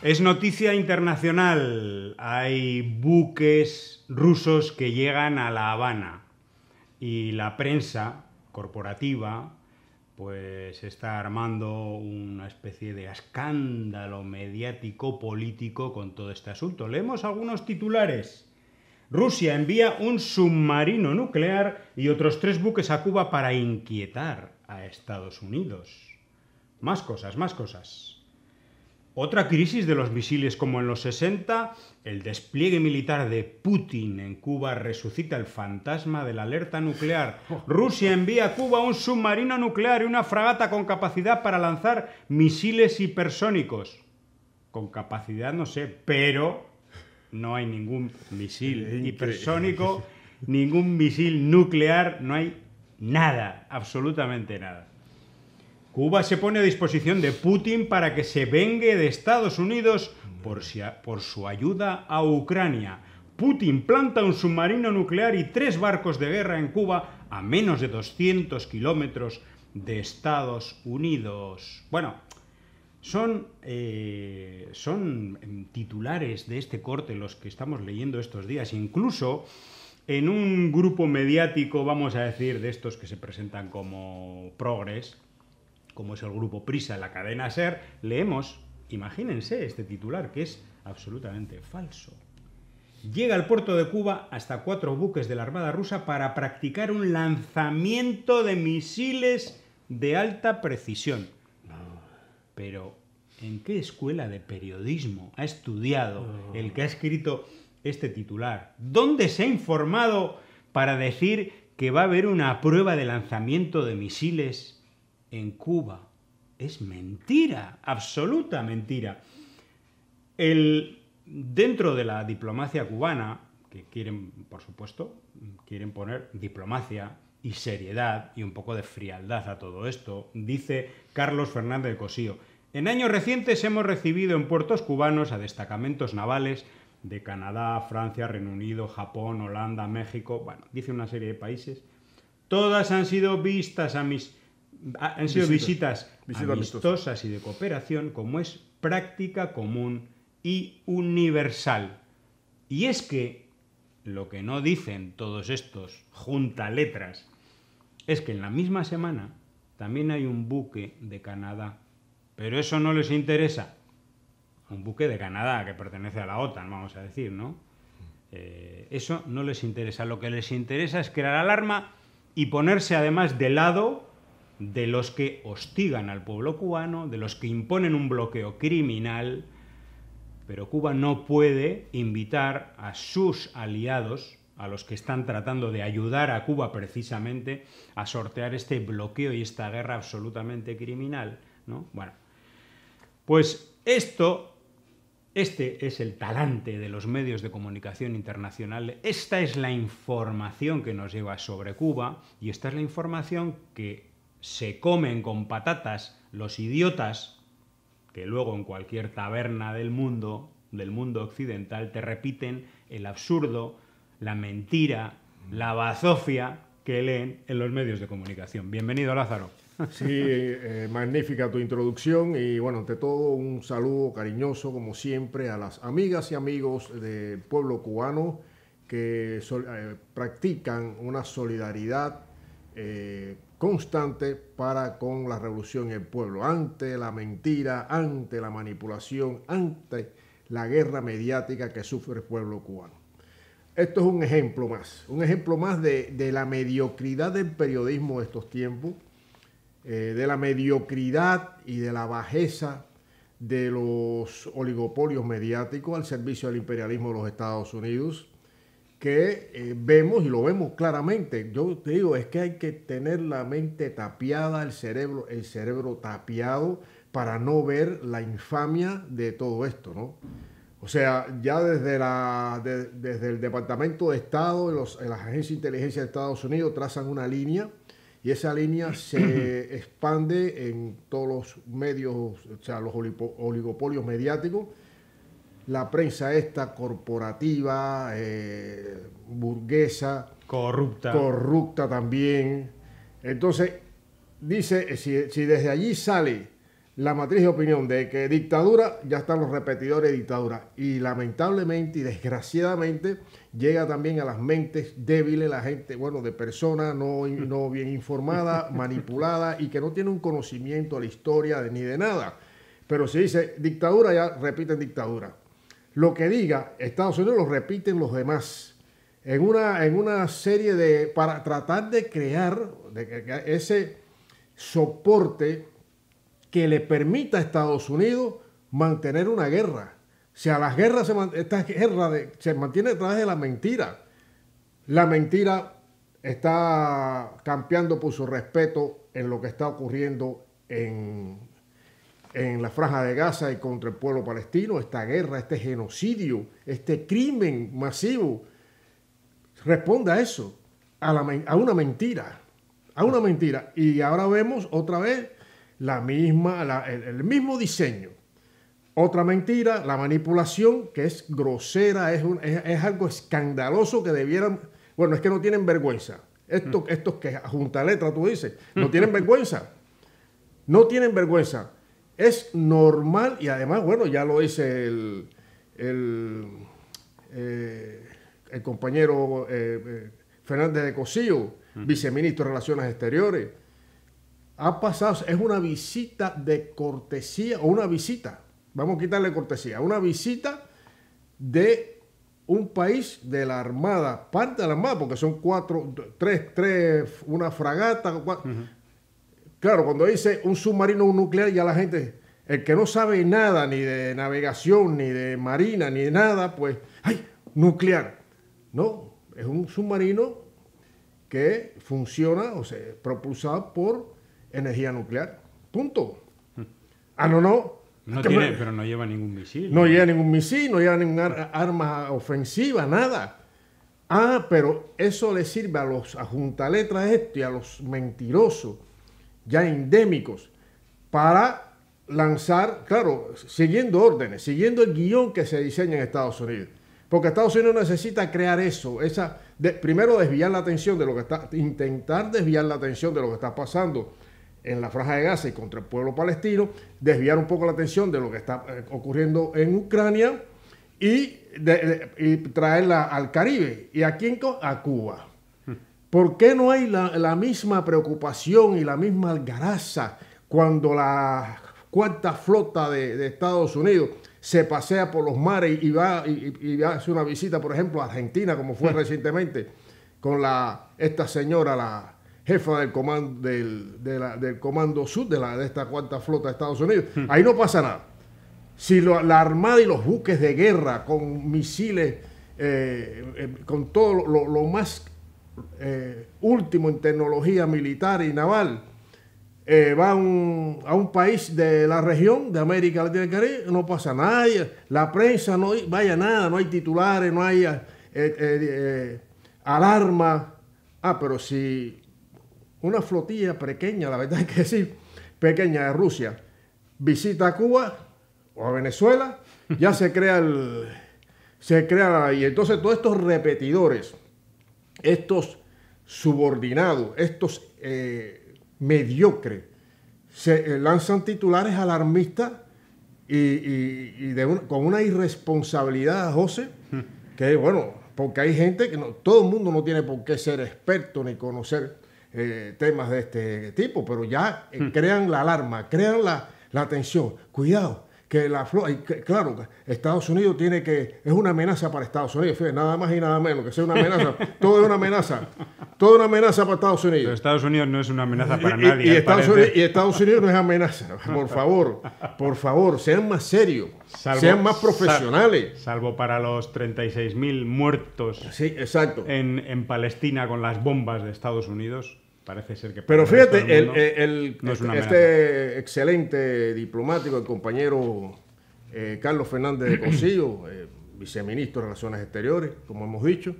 Es noticia internacional. Hay buques rusos que llegan a La Habana y la prensa corporativa pues está armando una especie de escándalo mediático político con todo este asunto. Leemos algunos titulares. Rusia envía un submarino nuclear y otros tres buques a Cuba para inquietar a Estados Unidos. Más cosas, más cosas. Otra crisis de los misiles como en los 60, el despliegue militar de Putin en Cuba resucita el fantasma de la alerta nuclear. Rusia envía a Cuba un submarino nuclear y una fragata con capacidad para lanzar misiles hipersónicos. Con capacidad no sé, pero no hay ningún misil hipersónico, ningún misil nuclear, no hay nada, absolutamente nada. Cuba se pone a disposición de Putin para que se vengue de Estados Unidos por, su ayuda a Ucrania. Putin planta un submarino nuclear y tres barcos de guerra en Cuba a menos de 200 kilómetros de Estados Unidos. Bueno, son, eh, son em, titulares de este corte los que estamos leyendo estos días. Incluso en un grupo mediático, vamos a decir, de estos que se presentan como progres, como es el grupo Prisa la cadena SER, leemos, imagínense este titular que es absolutamente falso. Llega al puerto de Cuba hasta cuatro buques de la Armada rusa para practicar un lanzamiento de misiles de alta precisión. Pero, ¿en qué escuela de periodismo ha estudiado el que ha escrito este titular? ¿Dónde se ha informado para decir que va a haber una prueba de lanzamiento de misiles en Cuba. Es mentira, absoluta mentira. El, dentro de la diplomacia cubana, que quieren, por supuesto, quieren poner diplomacia y seriedad y un poco de frialdad a todo esto, dice Carlos Fernández Cosío. En años recientes hemos recibido en puertos cubanos a destacamentos navales de Canadá, Francia, Reino Unido, Japón, Holanda, México, bueno, dice una serie de países. Todas han sido vistas a mis han sido visitas, amistosas y de cooperación, como es práctica común y universal. Y es que lo que no dicen todos estos junta letras es que en la misma semana también hay un buque de Canadá, pero eso no les interesa. Un buque de Canadá que pertenece a la OTAN, vamos a decir, ¿no? Eh, eso no les interesa. Lo que les interesa es crear alarma y ponerse además de lado de los que hostigan al pueblo cubano, de los que imponen un bloqueo criminal, pero Cuba no puede invitar a sus aliados, a los que están tratando de ayudar a Cuba precisamente a sortear este bloqueo y esta guerra absolutamente criminal, ¿no? Bueno, pues esto este es el talante de los medios de comunicación internacional. Esta es la información que nos lleva sobre Cuba y esta es la información que se comen con patatas los idiotas que luego en cualquier taberna del mundo, del mundo occidental, te repiten el absurdo, la mentira, la bazofia que leen en los medios de comunicación. Bienvenido, Lázaro. Sí, eh, magnífica tu introducción y bueno, ante todo un saludo cariñoso como siempre a las amigas y amigos del pueblo cubano que eh, practican una solidaridad eh, constante para con la revolución en el pueblo, ante la mentira, ante la manipulación, ante la guerra mediática que sufre el pueblo cubano. Esto es un ejemplo más, un ejemplo más de, la mediocridad del periodismo de estos tiempos, eh, de la mediocridad y de la bajeza de los oligopolios mediáticos al servicio del imperialismo de los Estados Unidos, que eh, vemos y lo vemos claramente. Yo te digo, es que hay que tener la mente tapiada, el cerebro, el cerebro tapiado para no ver la infamia de todo esto, ¿no? O sea, ya desde, la, desde el Departamento de Estado, los, las agencias de inteligencia de Estados Unidos trazan una línea y esa línea se expande en todos los medios, o sea, los oligopolios mediáticos la prensa esta corporativa, eh, burguesa. Corrupta. Corrupta también. Entonces, dice, eh, si, desde allí sale la matriz de opinión de que dictadura, ya están los repetidores de dictadura. Y lamentablemente y desgraciadamente llega también a las mentes débiles, la gente, bueno, de personas no, no bien informada, manipulada y que no tiene un conocimiento de la historia ni de nada. Pero si dice dictadura, ya repiten dictadura lo que diga Estados Unidos lo repiten los demás. En una, en una serie de. para tratar de crear ese soporte que le permita a Estados Unidos mantener una guerra. Si a las guerras se, esta guerra se mantiene través de la mentira, la mentira está campeando por su respeto en lo que está ocurriendo en en la franja de Gaza y contra el pueblo palestino, esta guerra, este genocidio, este crimen masivo, responde a eso, a, una mentira, a una mentira. Y ahora vemos otra vez la misma, el, mismo diseño. Otra mentira, la manipulación, que es grosera, es, es, algo escandaloso que debieran, bueno, es que no tienen vergüenza. Estos, mm. es estos que junta letra, tú dices, no tienen vergüenza. No tienen vergüenza es normal y además, bueno, ya lo dice el, el, eh, compañero eh, eh, Fernández de Cosillo, viceministro de Relaciones Exteriores. Ha pasado, es una visita de cortesía o una visita, vamos a quitarle cortesía, una visita de un país de la Armada, parte de la Armada, porque son cuatro, tres, tres, una fragata, Claro, cuando dice un submarino nuclear, ya la gente, el que no sabe nada ni de navegación, ni de marina, ni de nada, pues, ¡ay! Nuclear. No, es un submarino que funciona, o sea, propulsado por energía nuclear. Punto. Ah, no, no. No tiene, pero no lleva ningún misil. No, no lleva ningún misil, no lleva ninguna arma ofensiva, nada. Ah, pero eso le sirve a los a juntaletras esto y a los mentirosos ya endémicos, para lanzar, claro, siguiendo órdenes, siguiendo el guión que se diseña en Estados Unidos. Porque Estados Unidos necesita crear eso, esa primero desviar la atención de lo que está, intentar desviar la atención de lo que está pasando en la franja de Gaza contra el pueblo palestino, desviar un poco la atención de lo que está eh, ocurriendo en Ucrania y, y traerla al Caribe. ¿Y a quién? A Cuba. ¿Por qué no hay la, misma preocupación y la misma algaraza cuando la cuarta flota de, Estados Unidos se pasea por los mares y, va y, hace una visita, por ejemplo, a Argentina, como fue mm. recientemente, con esta señora, la jefa del comando, del, comando sur de, esta cuarta flota de Estados Unidos. Mm. Ahí no pasa nada. Si la armada y los buques de guerra con misiles, eh, eh, con todo lo más eh, último en tecnología militar y naval, eh, va a un, país de la región, de América Latina y no pasa nada, la prensa no vaya nada, no hay titulares, no hay eh, alarma. Ah, pero si una flotilla pequeña, la verdad es que sí, pequeña de Rusia, visita a Cuba o a Venezuela, ya se crea el... Se crea, y entonces todos estos repetidores, estos subordinados, estos eh, mediocres, se eh, lanzan titulares alarmistas y, con una irresponsabilidad, José, que bueno, porque hay gente que no, todo el mundo no tiene por qué ser experto ni conocer eh, temas de este tipo, pero ya hmm. crean la alarma, crean la, la atención. Cuidado, que la que, claro, Estados Unidos tiene que, es una amenaza para Estados Unidos, nada más y nada menos, que sea una amenaza, todo es una amenaza, todo es una amenaza para Estados Unidos. Estados Unidos no es una amenaza para nadie. Y, Estados Unidos, no es amenaza, por favor, por favor, sean más serios, sean más profesionales. Salvo para los 36.000 muertos sí, exacto. En, en Palestina con las bombas de Estados Unidos parece ser que... Pero fíjate, este excelente diplomático, el compañero eh, Carlos Fernández de Cosillo, eh, viceministro de Relaciones Exteriores, como hemos dicho,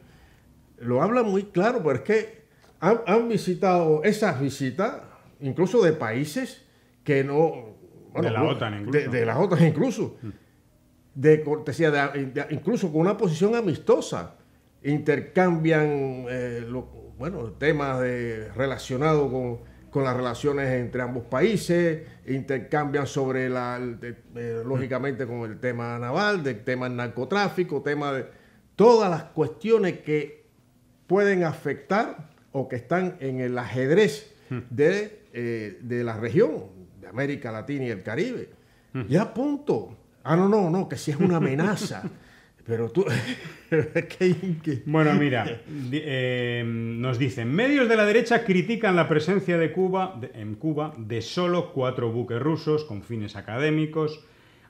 lo habla muy claro, pero es que han, visitado esas visitas, incluso de países que no... de la OTAN incluso. De, OTAN incluso. De cortesía, de, incluso con una posición amistosa intercambian eh, bueno, temas relacionados con, con, las relaciones entre ambos países, intercambian sobre la, lógicamente con el tema naval, del tema del narcotráfico, tema de todas las cuestiones que pueden afectar o que están en el ajedrez de, eh, de la región, de América Latina y el Caribe. Hmm. Ya punto. Ah, no, no, no, que si es una amenaza. Pero tú. bueno, mira, eh, nos dicen: medios de la derecha critican la presencia de Cuba, en Cuba de solo cuatro buques rusos con fines académicos.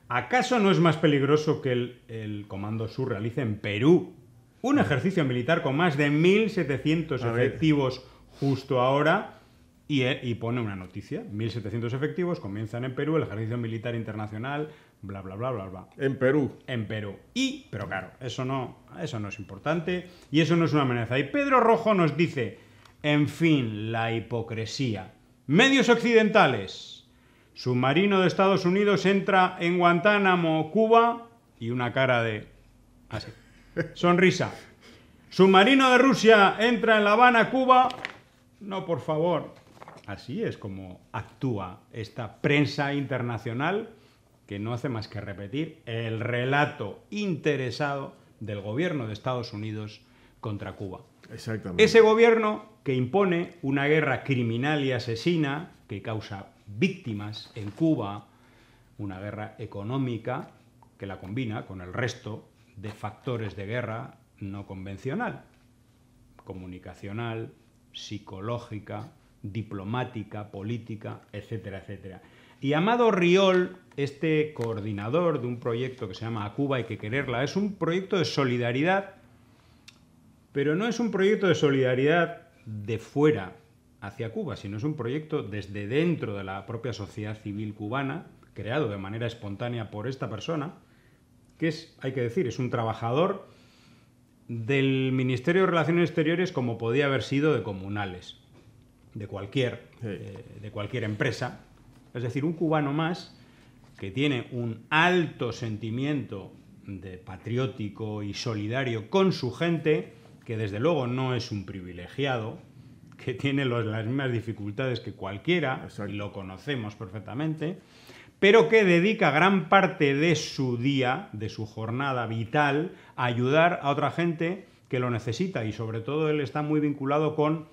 ¿Acaso no es más peligroso que el, Comando Sur realice en Perú un ah. ejercicio militar con más de 1.700 efectivos justo ahora? Y, eh, y pone una noticia: 1.700 efectivos comienzan en Perú el ejercicio militar internacional bla, bla, bla, bla, bla. En Perú. En Perú. Y, pero claro, eso no, eso no es importante y eso no es una amenaza. Y Pedro Rojo nos dice, en fin, la hipocresía. Medios occidentales. Submarino de Estados Unidos entra en Guantánamo, Cuba, y una cara de... Así. Sonrisa. Submarino de Rusia entra en La Habana, Cuba. No, por favor. Así es como actúa esta prensa internacional que no hace más que repetir el relato interesado del gobierno de Estados Unidos contra Cuba. Exactamente. Ese gobierno que impone una guerra criminal y asesina que causa víctimas en Cuba, una guerra económica que la combina con el resto de factores de guerra no convencional, comunicacional, psicológica, diplomática, política, etcétera, etcétera. Y Amado Riol, este coordinador de un proyecto que se llama A Cuba hay que quererla, es un proyecto de solidaridad, pero no es un proyecto de solidaridad de fuera hacia Cuba, sino es un proyecto desde dentro de la propia sociedad civil cubana, creado de manera espontánea por esta persona, que es, hay que decir, es un trabajador del Ministerio de Relaciones Exteriores como podía haber sido de comunales, de cualquier, eh, de cualquier empresa, es decir, un cubano más que tiene un alto sentimiento de patriótico y solidario con su gente, que desde luego no es un privilegiado, que tiene las mismas dificultades que cualquiera, y lo conocemos perfectamente, pero que dedica gran parte de su día, de su jornada vital, a ayudar a otra gente que lo necesita y sobre todo él está muy vinculado con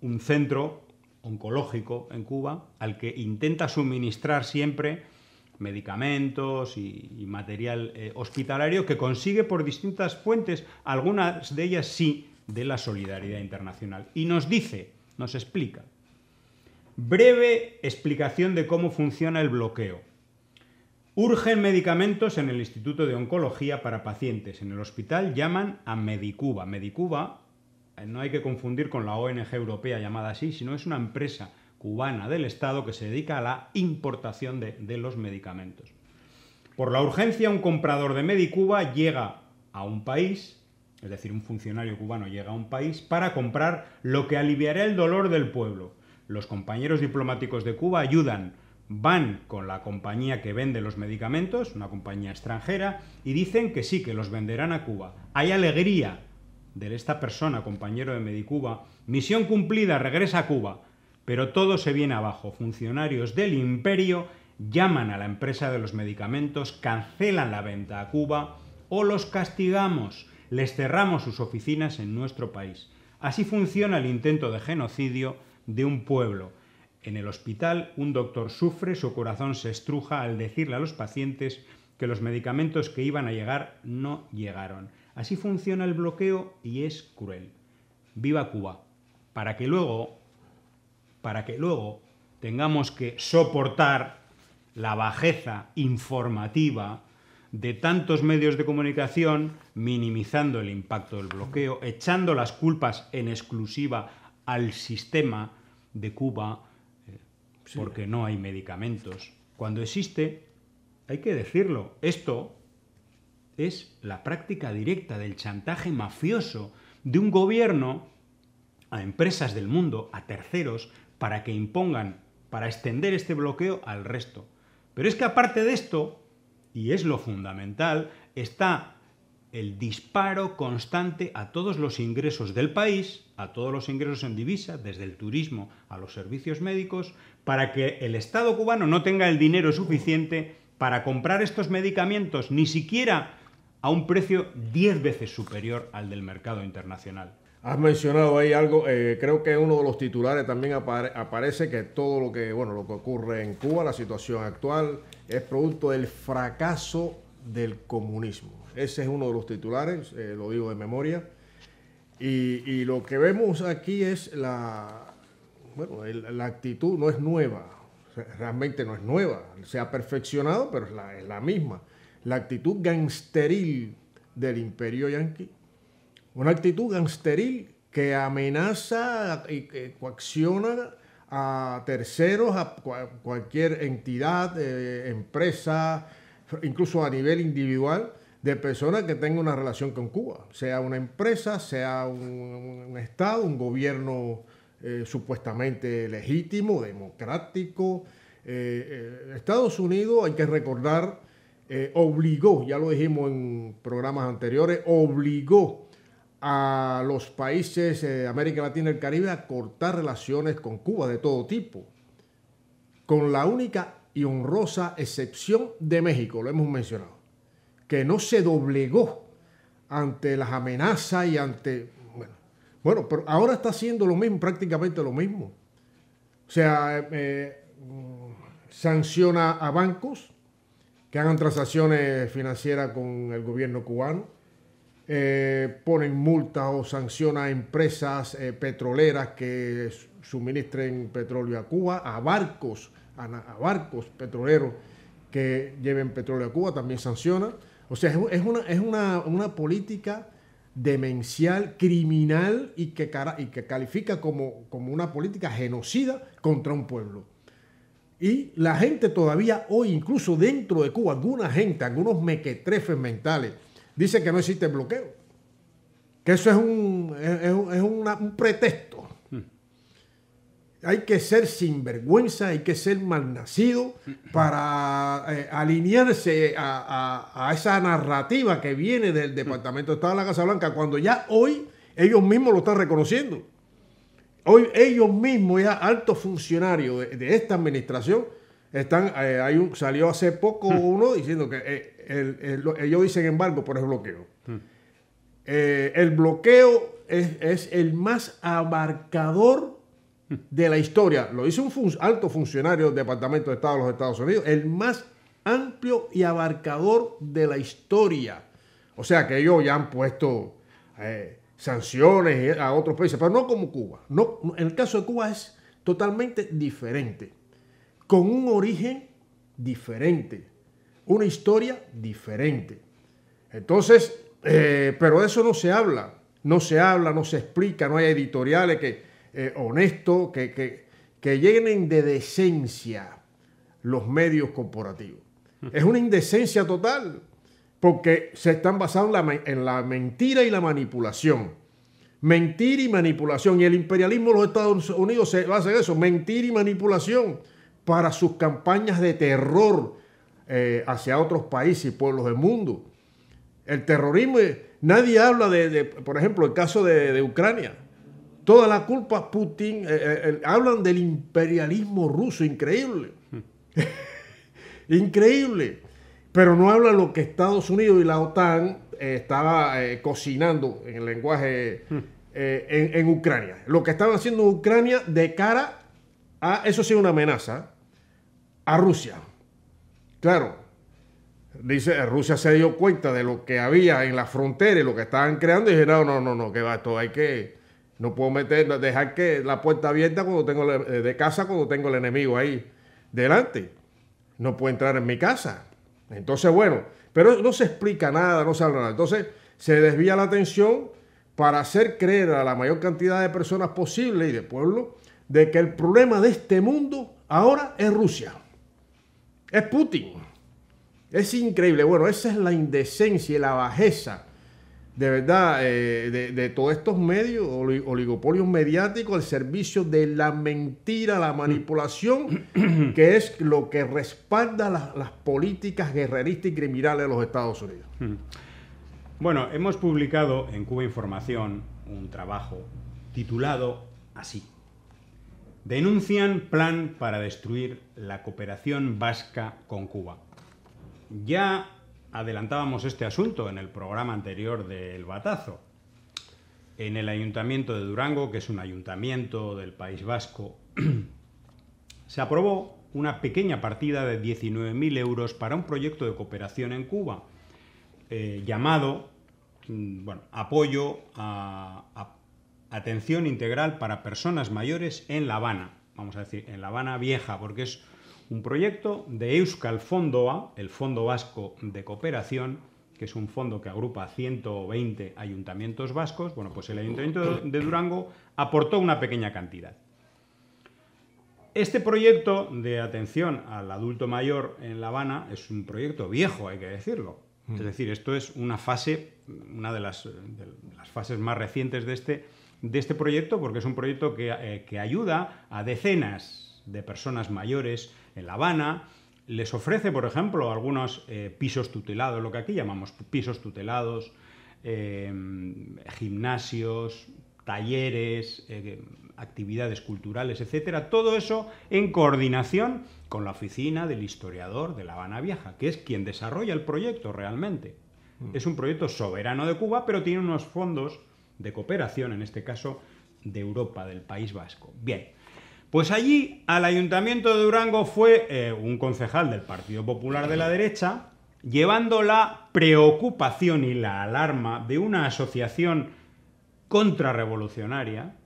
un centro oncológico en Cuba al que intenta suministrar siempre medicamentos y, material eh, hospitalario que consigue por distintas fuentes, algunas de ellas sí de la solidaridad internacional. Y nos dice, nos explica. Breve explicación de cómo funciona el bloqueo. Urgen medicamentos en el Instituto de Oncología para pacientes. En el hospital llaman a Medicuba. Medicuba eh, no hay que confundir con la ONG europea llamada así, sino es una empresa cubana del Estado que se dedica a la importación de, los medicamentos. Por la urgencia, un comprador de Medicuba llega a un país, es decir, un funcionario cubano llega a un país para comprar lo que aliviará el dolor del pueblo. Los compañeros diplomáticos de Cuba ayudan, van con la compañía que vende los medicamentos, una compañía extranjera, y dicen que sí, que los venderán a Cuba. Hay alegría, de esta persona, compañero de Medicuba, misión cumplida, regresa a Cuba. Pero todo se viene abajo. Funcionarios del imperio llaman a la empresa de los medicamentos, cancelan la venta a Cuba o los castigamos, les cerramos sus oficinas en nuestro país. Así funciona el intento de genocidio de un pueblo. En el hospital, un doctor sufre, su corazón se estruja al decirle a los pacientes que los medicamentos que iban a llegar no llegaron. Así funciona el bloqueo y es cruel. Viva Cuba. Para que luego, para que luego tengamos que soportar la bajeza informativa de tantos medios de comunicación minimizando el impacto del bloqueo, echando las culpas en exclusiva al sistema de Cuba eh, porque no hay medicamentos. Cuando existe, hay que decirlo, esto es la práctica directa del chantaje mafioso de un gobierno a empresas del mundo, a terceros, para que impongan, para extender este bloqueo al resto. Pero es que aparte de esto, y es lo fundamental, está el disparo constante a todos los ingresos del país, a todos los ingresos en divisa, desde el turismo a los servicios médicos, para que el Estado cubano no tenga el dinero suficiente para comprar estos medicamentos, ni siquiera a un precio 10 veces superior al del mercado internacional. Has mencionado ahí algo, eh, creo que uno de los titulares también aparece que todo lo que, bueno, lo que ocurre en Cuba, la situación actual, es producto del fracaso del comunismo. Ese es uno de los titulares, eh, lo digo de memoria. Y, lo que vemos aquí es la, la actitud no es nueva, realmente no es nueva, se ha perfeccionado, pero es la misma la actitud gangsteril del imperio yanqui. Una actitud gangsteril que amenaza y coacciona a terceros, a cualquier entidad, eh, empresa, incluso a nivel individual, de personas que tengan una relación con Cuba, sea una empresa, sea un, Estado, un gobierno eh, supuestamente legítimo, democrático. Eh, Estados Unidos, hay que recordar, eh, obligó, ya lo dijimos en programas anteriores, obligó a los países eh, de América Latina y el Caribe a cortar relaciones con Cuba de todo tipo, con la única y honrosa excepción de México, lo hemos mencionado, que no se doblegó ante las amenazas y ante... Bueno, bueno pero ahora está haciendo lo mismo, prácticamente lo mismo. O sea, eh, mm, sanciona a bancos, que hagan transacciones financieras con el gobierno cubano. Eh, ponen multas o sanciona a empresas eh, petroleras que suministren petróleo a Cuba, a barcos, a, barcos petroleros que lleven petróleo a Cuba, también sanciona. O sea, es, una, es una, política demencial, criminal y que, y que califica como, como una política genocida contra un pueblo. Y la gente todavía hoy, incluso dentro de Cuba, alguna gente, algunos mequetrefes mentales, dice que no existe bloqueo. Que eso es un, pretexto. Hmm. Hay que ser sinvergüenza, hay que ser malnacido para eh, alinearse a, a, esa narrativa que viene del hmm. Departamento de Estado de la Casa Blanca, cuando ya hoy ellos mismos lo están reconociendo. Hoy ellos mismos, ya altos funcionarios de, esta administración, están, eh, salió hace poco hmm. uno diciendo que eh, ellos dicen embargo, por el bloqueo. Hmm. Eh, el bloqueo es, el más abarcador hmm. de la historia. Lo dice un alto funcionario del Departamento de Estado de los Estados Unidos, el más amplio y abarcador de la historia. O sea que ellos ya han puesto sanciones a otros países, pero no como Cuba. No, en el caso de Cuba es totalmente diferente, con un origen diferente, una historia diferente. Entonces, eh, pero eso no se habla, no se habla, no se explica, no hay editoriales que, eh, honestos que, que, que llenen de decencia los medios corporativos. Es una indecencia total porque se están basando en la, mentira y la manipulación. Mentir y manipulación. Y el imperialismo de los Estados Unidos se basa en eso, mentir y manipulación para sus campañas de terror eh, hacia otros países y pueblos del mundo. El terrorismo, eh, nadie habla de, por ejemplo, el caso de, Ucrania. Toda la culpa Putin, eh, hablan del imperialismo ruso, increíble. Hmm. increíble pero no habla lo que Estados Unidos y la OTAN eh, estaba eh, cocinando en el lenguaje hmm. eh, en, Ucrania. Lo que estaban haciendo Ucrania de cara a, eso sí, una amenaza a Rusia. Claro, dice, Rusia se dio cuenta de lo que había en la frontera y lo que estaban creando y dije: no, no, no, no, que va, esto hay que, no puedo meter, dejar que la puerta abierta cuando tengo de casa cuando tengo el enemigo ahí delante. No puedo entrar en mi casa entonces, bueno, pero no se explica nada, no se habla nada. Entonces, se desvía la atención para hacer creer a la mayor cantidad de personas posible y de pueblo de que el problema de este mundo ahora es Rusia. Es Putin. Es increíble. Bueno, esa es la indecencia y la bajeza de verdad, eh, de, todos estos medios, oligopolios mediáticos, al servicio de la mentira, la manipulación, mm. que es lo que respalda las, las políticas guerreristas y criminales de los Estados Unidos. Mm. Bueno, hemos publicado en Cuba Información un trabajo titulado así. Denuncian plan para destruir la cooperación vasca con Cuba. Ya adelantábamos este asunto en el programa anterior del Batazo. En el Ayuntamiento de Durango, que es un ayuntamiento del País Vasco, se aprobó una pequeña partida de 19.000 euros para un proyecto de cooperación en Cuba eh, llamado mm, Apoyo a Atención Integral para Personas Mayores en La Habana. Vamos a decir, en La Habana Vieja, porque es un proyecto de Euskal Fondoa, el Fondo Vasco de Cooperación, que es un fondo que agrupa 120 ayuntamientos vascos. Bueno, pues el Ayuntamiento de Durango aportó una pequeña cantidad. Este proyecto de atención al adulto mayor en La Habana es un proyecto viejo, hay que decirlo. Es mm. decir, esto es una fase, una de las, las fases más recientes de este, de este proyecto, porque es un proyecto que, eh, que ayuda a decenas de personas mayores en La Habana, les ofrece, por ejemplo, algunos eh, pisos tutelados, lo que aquí llamamos pisos tutelados, eh, gimnasios, talleres, eh, actividades culturales, etcétera. Todo eso en coordinación con la oficina del historiador de La Habana Vieja, que es quien desarrolla el proyecto realmente. Mm. Es un proyecto soberano de Cuba, pero tiene unos fondos de cooperación, en este caso, de Europa, del País Vasco. Bien, pues allí al ayuntamiento de Durango fue eh, un concejal del Partido Popular de la derecha llevando la preocupación y la alarma de una asociación contrarrevolucionaria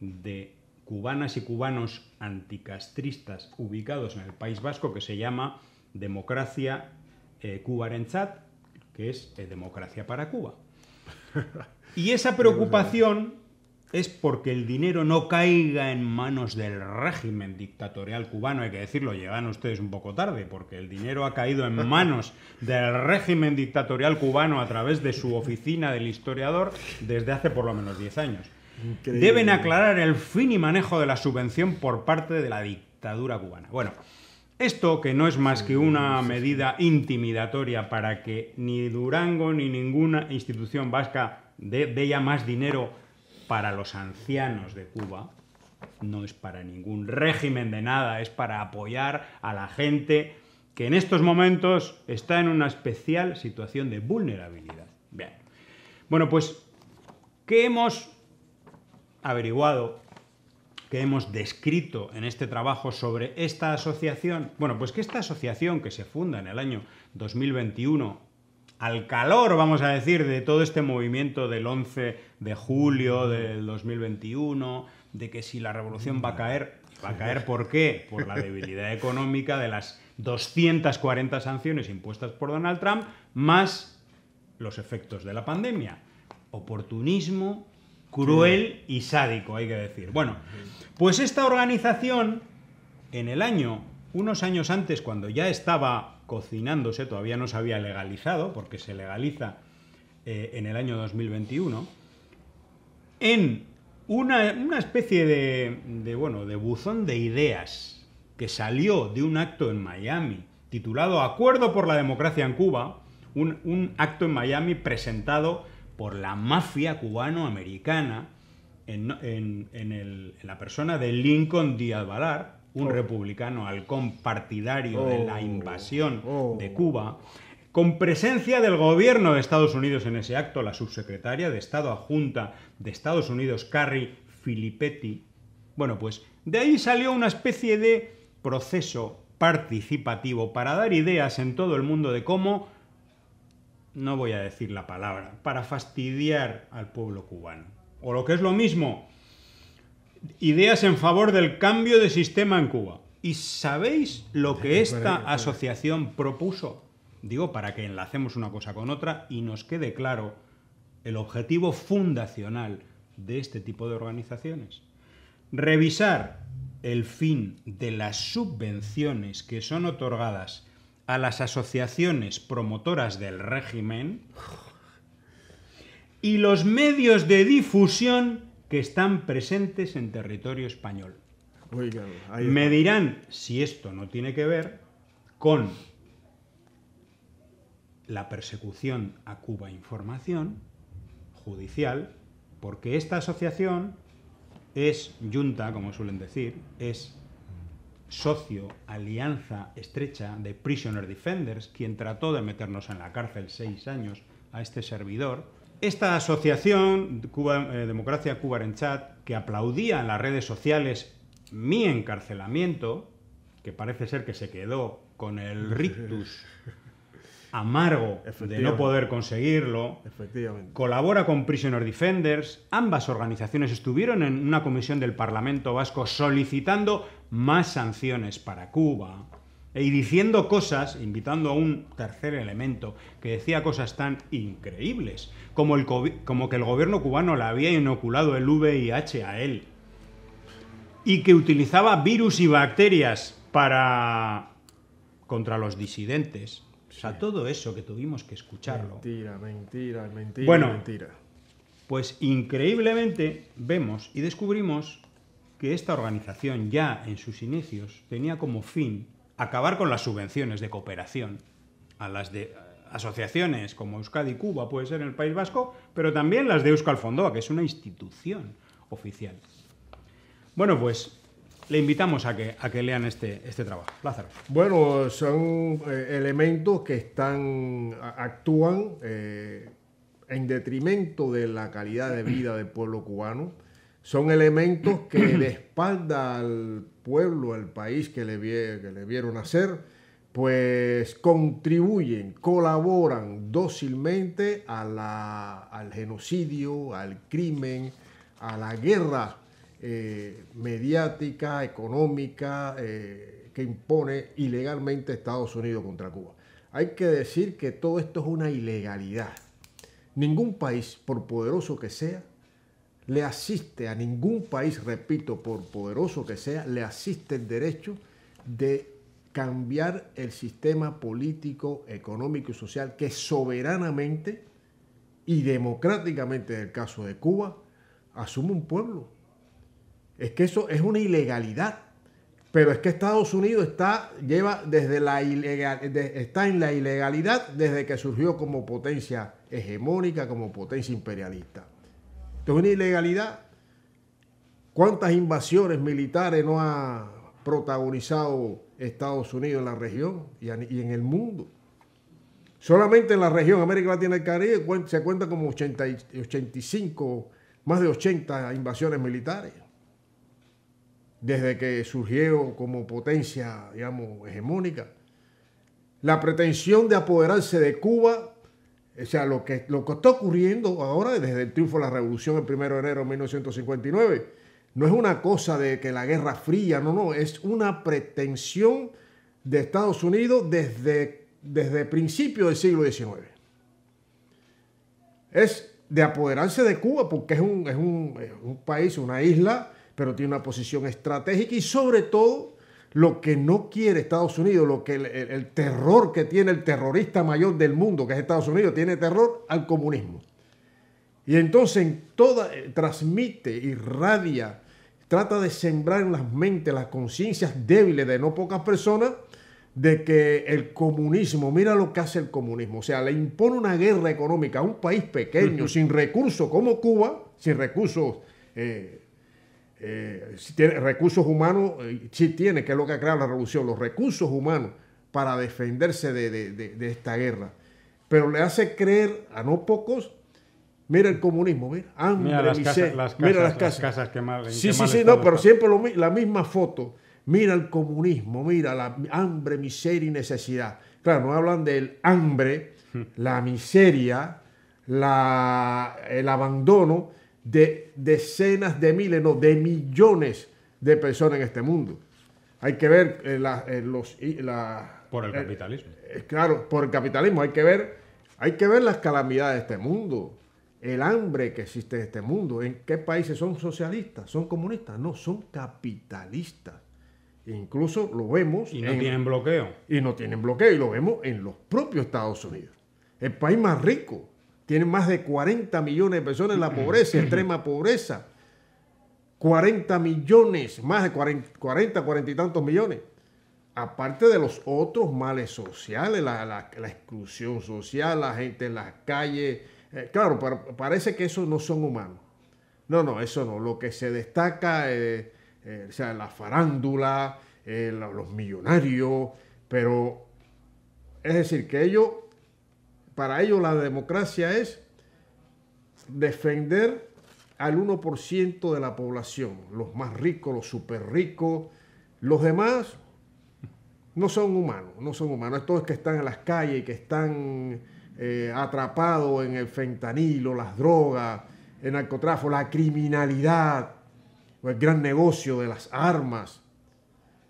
de cubanas y cubanos anticastristas ubicados en el País Vasco que se llama Democracia eh, chat que es eh, Democracia para Cuba. Y esa preocupación es porque el dinero no caiga en manos del régimen dictatorial cubano, hay que decirlo, llegan ustedes un poco tarde, porque el dinero ha caído en manos del régimen dictatorial cubano a través de su oficina del historiador desde hace por lo menos 10 años. Deben aclarar el fin y manejo de la subvención por parte de la dictadura cubana. Bueno, esto que no es más que una medida intimidatoria para que ni Durango ni ninguna institución vasca dé más dinero para los ancianos de Cuba, no es para ningún régimen de nada, es para apoyar a la gente que en estos momentos está en una especial situación de vulnerabilidad. Bien. Bueno, pues, ¿qué hemos averiguado, ¿Qué hemos descrito en este trabajo sobre esta asociación? Bueno, pues que esta asociación que se funda en el año 2021 al calor, vamos a decir, de todo este movimiento del 11 de julio del 2021, de que si la revolución va a caer, va a caer ¿por qué? Por la debilidad económica de las 240 sanciones impuestas por Donald Trump, más los efectos de la pandemia. Oportunismo cruel y sádico, hay que decir. Bueno, pues esta organización, en el año, unos años antes, cuando ya estaba cocinándose, todavía no se había legalizado, porque se legaliza eh, en el año 2021, en una, especie de, bueno, de buzón de ideas que salió de un acto en Miami titulado Acuerdo por la Democracia en Cuba, un, acto en Miami presentado por la mafia cubano-americana en, en, la persona de Lincoln Díaz Valar, un oh. republicano halcón partidario de la oh. invasión de oh. Cuba, con presencia del gobierno de Estados Unidos en ese acto, la subsecretaria de Estado adjunta de Estados Unidos, Carrie Filippetti. Bueno, pues de ahí salió una especie de proceso participativo para dar ideas en todo el mundo de cómo, no voy a decir la palabra, para fastidiar al pueblo cubano. O lo que es lo mismo, ideas en favor del cambio de sistema en Cuba. ¿Y sabéis lo que esta asociación propuso? Digo, para que enlacemos una cosa con otra y nos quede claro el objetivo fundacional de este tipo de organizaciones. Revisar el fin de las subvenciones que son otorgadas a las asociaciones promotoras del régimen y los medios de difusión que están presentes en territorio español. Me dirán si esto no tiene que ver con la persecución a Cuba Información judicial, porque esta asociación es junta, como suelen decir, es socio, alianza estrecha de Prisoner Defenders, quien trató de meternos en la cárcel seis años a este servidor, esta asociación, eh, Democracia Cuba en Chat, que aplaudía en las redes sociales mi encarcelamiento, que parece ser que se quedó con el rictus amargo de no poder conseguirlo. Colabora con Prisoner Defenders. Ambas organizaciones estuvieron en una comisión del Parlamento Vasco solicitando más sanciones para Cuba y diciendo cosas, invitando a un tercer elemento, que decía cosas tan increíbles, como, el, como que el gobierno cubano le había inoculado el VIH a él, y que utilizaba virus y bacterias para contra los disidentes. O sea, todo eso que tuvimos que escucharlo. Mentira, mentira, mentira, bueno, Pues increíblemente vemos y descubrimos que esta organización ya en sus inicios tenía como fin acabar con las subvenciones de cooperación a las de eh, asociaciones como Euskadi Cuba puede ser en el País Vasco, pero también las de Euskal Fondoa, que es una institución oficial. Bueno, pues le invitamos a que, a que lean este, este trabajo. Lázaro. Bueno, son eh, elementos que están, actúan eh, en detrimento de la calidad de vida del pueblo cubano son elementos que de espalda al pueblo, al país que le, vieron hacer, pues contribuyen, colaboran dócilmente al genocidio, al crimen, a la guerra eh, mediática, económica, eh, que impone ilegalmente Estados Unidos contra Cuba. Hay que decir que todo esto es una ilegalidad. Ningún país, por poderoso que sea, le asiste a ningún país, repito, por poderoso que sea, le asiste el derecho de cambiar el sistema político, económico y social que soberanamente y democráticamente, en el caso de Cuba, asume un pueblo. Es que eso es una ilegalidad. Pero es que Estados Unidos está, lleva desde la está en la ilegalidad desde que surgió como potencia hegemónica, como potencia imperialista de una ilegalidad. ¿Cuántas invasiones militares no ha protagonizado Estados Unidos en la región y en el mundo? Solamente en la región América Latina y el Caribe se cuentan como 85, más de 80 invasiones militares. Desde que surgió como potencia, digamos, hegemónica. La pretensión de apoderarse de Cuba o sea, lo que, lo que está ocurriendo ahora desde el triunfo de la revolución el 1 de enero de 1959 no es una cosa de que la Guerra Fría, no, no, es una pretensión de Estados Unidos desde, desde principios del siglo XIX. Es de apoderarse de Cuba porque es un, es un país, una isla, pero tiene una posición estratégica y sobre todo lo que no quiere Estados Unidos, lo que el, terror que tiene el terrorista mayor del mundo, que es Estados Unidos, tiene terror al comunismo. Y entonces toda, eh, transmite, irradia, trata de sembrar en las mentes, las conciencias débiles de no pocas personas, de que el comunismo, mira lo que hace el comunismo, o sea, le impone una guerra económica a un país pequeño, sin recursos como Cuba, sin recursos eh, eh, si tiene recursos humanos, si eh, sí tiene, que es lo que ha creado la revolución, los recursos humanos para defenderse de, esta guerra. Pero le hace creer a no pocos, mira el comunismo, mira, hambre, las, casas, que sí, sí, sí, no, pero siempre la misma foto. Mira el comunismo, mira la hambre, miseria y necesidad. Claro, no hablan del hambre, hmm. la miseria, el abandono de decenas de miles, no, de millones de personas en este mundo. Hay que ver eh, eh, los... por el eh, capitalismo. claro, por el capitalismo. Hay que, ver, hay que ver las calamidades de este mundo, el hambre que existe en este mundo. ¿En qué países son socialistas? ¿Son comunistas? No, son capitalistas. Incluso lo vemos. Y no tienen bloqueo. Y no tienen bloqueo, y lo vemos en los propios Estados Unidos. El país más rico tienen más de 40 millones de personas en la pobreza, extrema pobreza. 40 millones, más de 40, 40, y tantos millones. Aparte de los otros males sociales, la, exclusión social, la gente en las calles. Eh, claro, parece que esos no son humanos. No, no, eso no. Lo que se destaca, es eh, eh, sea, la farándula, los millonarios, pero es decir, que ellos para ellos la democracia es defender al 1% de la población, los más ricos, los super ricos, los demás no son humanos, no son humanos, estos que están en las calles, que están eh, atrapados en el fentanilo, las drogas, el narcotráfico, la criminalidad, el gran negocio de las armas,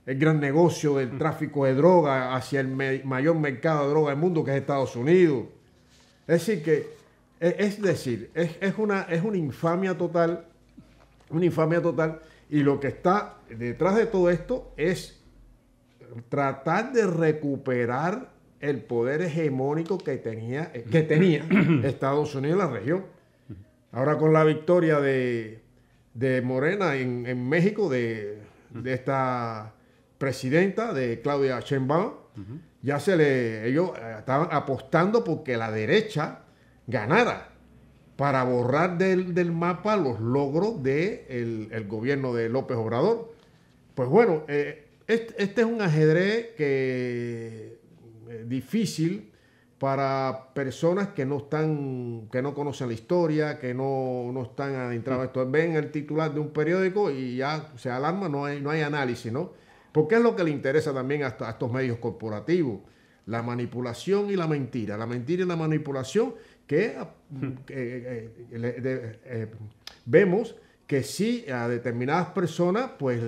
el gran negocio del tráfico de droga hacia el mayor mercado de droga del mundo que es Estados Unidos. Es decir, que, e, es decir, es, una, es una infamia total, una infamia total, y lo que está detrás de todo esto es tratar de recuperar el poder hegemónico que tenía, que tenía Estados Unidos en la región. Ahora con la victoria de, Morena en, México, de, esta presidenta, de Claudia Sheinbaum, ya se le, ellos eh, estaban apostando porque la derecha ganara para borrar del, mapa los logros del de el, gobierno de López Obrador. Pues bueno, eh, este, este, es un ajedrez que eh, difícil para personas que no están, que no conocen la historia, que no, están adentrados esto. Ven el titular de un periódico y ya se alarma, no no hay análisis, ¿no? Porque es lo que le interesa también a estos medios corporativos. La manipulación y la mentira. La mentira y la manipulación que, eh, hmm. eh, eh, vemos que sí a determinadas personas pues hmm.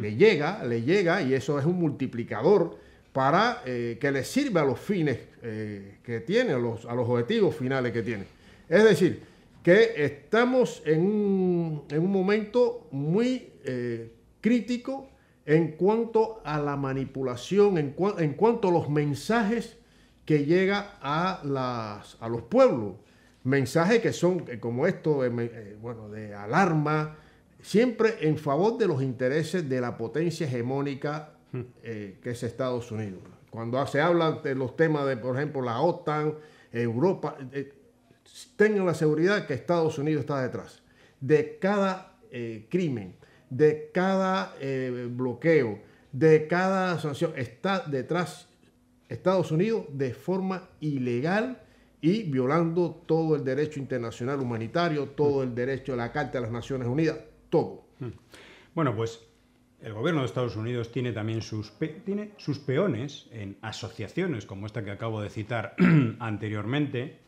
le, llega, le llega y eso es un multiplicador para que le sirva a los fines que tiene, a los, objetivos finales que tiene. Es decir, que estamos en en un momento muy crítico en cuanto a la manipulación, en, cuanto a los mensajes que llega a, los pueblos. Mensajes que son eh, como esto, eh, bueno, de alarma, siempre en favor de los intereses de la potencia hegemónica eh, que es Estados Unidos. Cuando se habla de los temas de, por ejemplo, la OTAN, Europa, tengan la seguridad que Estados Unidos está detrás de cada crimen de cada eh, bloqueo, de cada sanción. Está detrás Estados Unidos de forma ilegal y violando todo el derecho internacional humanitario, todo el derecho de la Carta de las Naciones Unidas, todo. Hmm. Bueno, pues el gobierno de Estados Unidos tiene también sus, tiene sus peones en asociaciones como esta que acabo de citar anteriormente,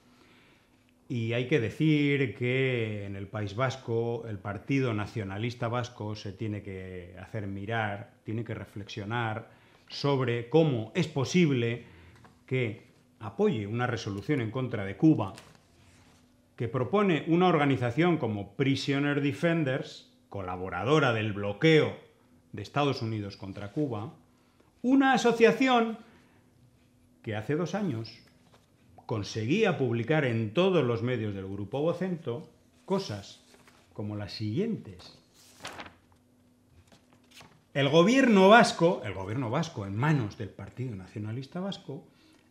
y hay que decir que en el País Vasco el Partido Nacionalista Vasco se tiene que hacer mirar, tiene que reflexionar sobre cómo es posible que apoye una resolución en contra de Cuba que propone una organización como Prisoner Defenders, colaboradora del bloqueo de Estados Unidos contra Cuba, una asociación que hace dos años conseguía publicar en todos los medios del grupo Vocento cosas como las siguientes. El gobierno vasco, el gobierno vasco en manos del Partido Nacionalista Vasco,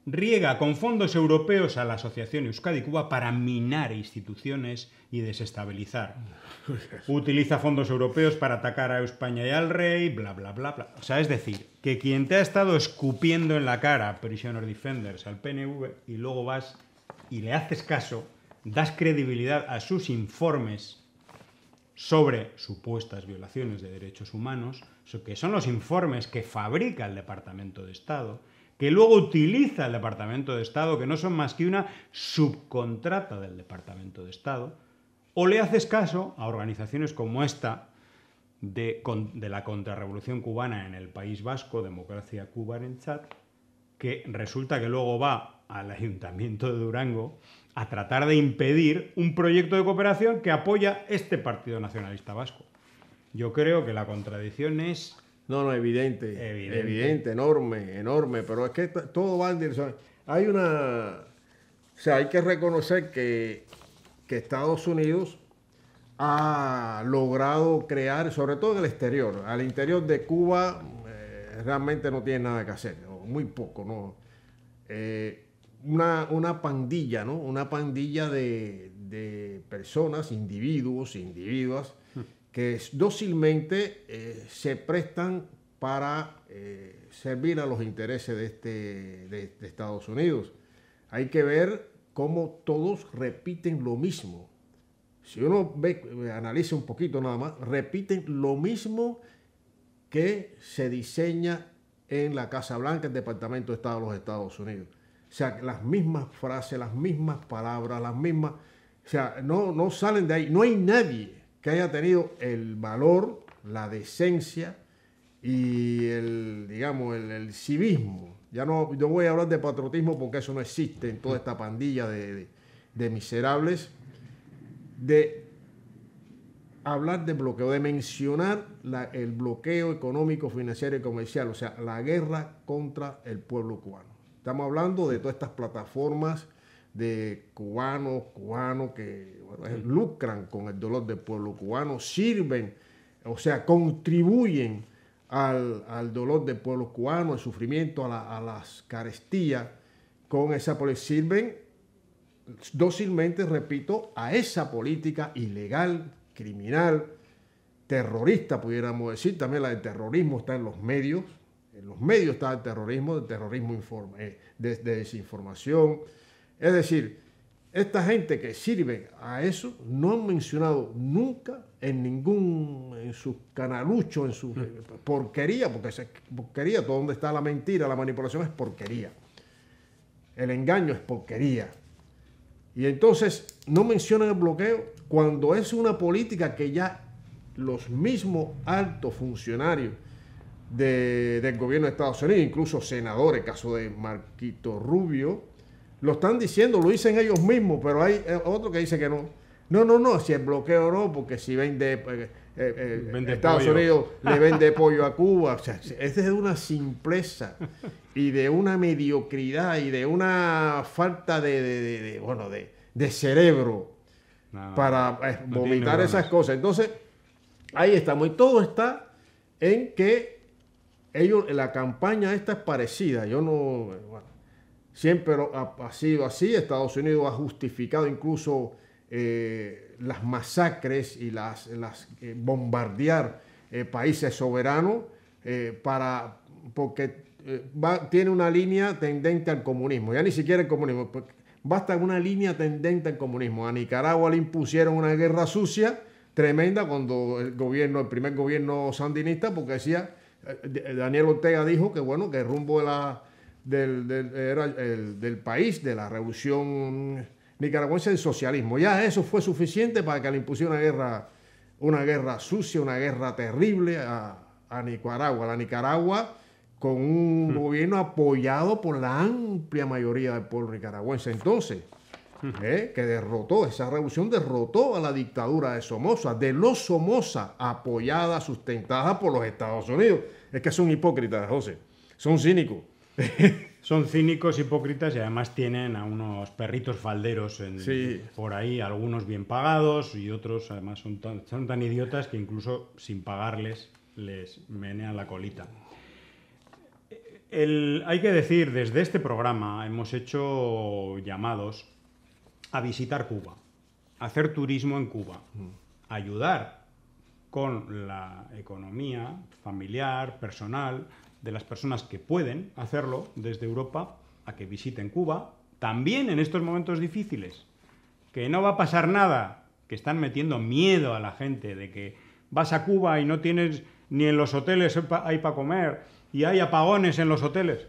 riega con fondos europeos a la Asociación Euskadi-Cuba para minar instituciones y desestabilizar. Utiliza fondos europeos para atacar a España y al rey, bla, bla, bla, bla. O sea, es decir, que quien te ha estado escupiendo en la cara, Prisoner Defenders, al PNV, y luego vas y le haces caso, das credibilidad a sus informes sobre supuestas violaciones de derechos humanos, que son los informes que fabrica el Departamento de Estado, que luego utiliza el Departamento de Estado, que no son más que una subcontrata del Departamento de Estado, o le haces caso a organizaciones como esta, de, la contrarrevolución cubana en el País Vasco, Democracia Cubana en chat, que resulta que luego va al Ayuntamiento de Durango a tratar de impedir un proyecto de cooperación que apoya este Partido Nacionalista Vasco. Yo creo que la contradicción es... No, no, evidente. Evidente, enorme, enorme, pero es que todo va en dirección... Hay una... O sea, hay que reconocer que, que Estados Unidos ha logrado crear, sobre todo en el exterior. Al interior de Cuba eh, realmente no tiene nada que hacer, muy poco, ¿no? Eh, una, pandilla, ¿no? Una pandilla de, personas, individuos, individuas, que dócilmente eh, se prestan para servir a los intereses de, este, de Estados Unidos. Hay que ver cómo todos repiten lo mismo si uno ve, eh, analiza un poquito nada más, repiten lo mismo que se diseña en la Casa Blanca, el Departamento de Estado de los Estados Unidos. O sea, las mismas frases, las mismas palabras, las mismas... O sea, no, no salen de ahí. No hay nadie que haya tenido el valor, la decencia y el, digamos, el, civismo. Ya no, yo voy a hablar de patriotismo porque eso no existe en toda esta pandilla de, de miserables de hablar de bloqueo, de mencionar el bloqueo económico, financiero y comercial, o sea, la guerra contra el pueblo cubano. Estamos hablando de todas estas plataformas de cubanos, cubanos que lucran con el dolor del pueblo cubano, sirven, o sea, contribuyen al, dolor del pueblo cubano, al sufrimiento, a, las carestías, con esa, sirven dócilmente, repito, a esa política ilegal, criminal, terrorista, pudiéramos decir. También la de terrorismo está en los medios. En los medios está el terrorismo, el terrorismo informe, eh, de, desinformación. Es decir, esta gente que sirve a eso no han mencionado nunca en ningún, en su canaluchos, en su eh, porquería, porque es porquería, todo donde está la mentira, la manipulación es porquería. El engaño es porquería. Y entonces no mencionan el bloqueo cuando es una política que ya los mismos altos funcionarios del gobierno de Estados Unidos, incluso senadores, caso de Marquito Rubio, lo están diciendo, lo dicen ellos mismos, pero hay eh, otro que dice que no. No, no, no, si el bloqueo no, porque si vende eh, eh, eh, Estados Unidos le vende pollo a Cuba. O es de una simpleza y de una mediocridad y de una falta de, de, cerebro para vomitar esas cosas. Entonces, ahí estamos. Y todo está en que ellos, la campaña esta es parecida. Yo no. siempre ha sido así. Estados Unidos ha justificado incluso eh, las masacres y las, eh, bombardear eh, países soberanos para, porque tiene una línea tendente al comunismo, ya ni siquiera el comunismo, pues, basta una línea tendente al comunismo. A Nicaragua le impusieron una guerra sucia tremenda cuando el gobierno, el primer gobierno sandinista, porque decía, Daniel Ortega dijo que bueno, que el rumbo la, del, del país, de la revolución nicaragüense del socialismo. Ya eso fue suficiente para que le impusiera una guerra, una guerra sucia, una guerra terrible a, Nicaragua. La Nicaragua con un hmm. gobierno apoyado por la amplia mayoría del pueblo nicaragüense. Entonces, hmm. eh, que derrotó, esa revolución derrotó a la dictadura de Somoza, de los Somoza, apoyada, sustentada por los Estados Unidos. Es que son hipócritas, José, son cínicos. Son cínicos, hipócritas y además tienen a unos perritos falderos en, por ahí, algunos bien pagados y otros además son tan, idiotas que incluso sin pagarles les menean la colita. hay que decir, desde este programa hemos hecho llamados a visitar Cuba, a hacer turismo en Cuba, mm. ayudar con la economía familiar, personal, de las personas que pueden hacerlo desde Europa a que visiten Cuba, también en estos momentos difíciles, que no va a pasar nada, que están metiendo miedo a la gente de que vas a Cuba y no tienes ni en los hoteles hay para comer y hay apagones en los hoteles.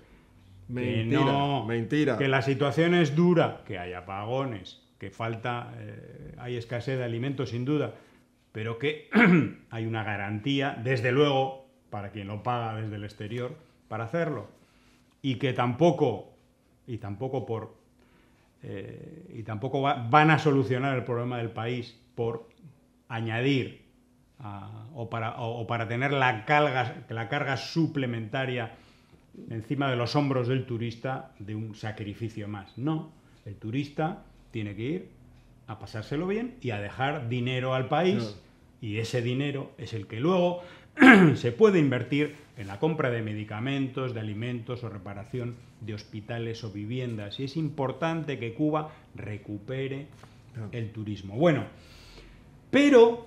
Mentira, que mentira. Que la situación es dura, que hay apagones, que falta, eh, hay escasez de alimentos sin duda, pero que hay una garantía, desde luego, para quien lo paga desde el exterior para hacerlo y que tampoco y tampoco por eh, y tampoco van a solucionar el problema del país por añadir o, para, o, para, tener la carga, la carga suplementaria encima de los hombros del turista de un sacrificio más. No, el turista tiene que ir a pasárselo bien y a dejar dinero al país y ese dinero es el que luego se puede invertir en la compra de medicamentos, de alimentos o reparación de hospitales o viviendas. Y es importante que Cuba recupere ah. el turismo. Bueno, pero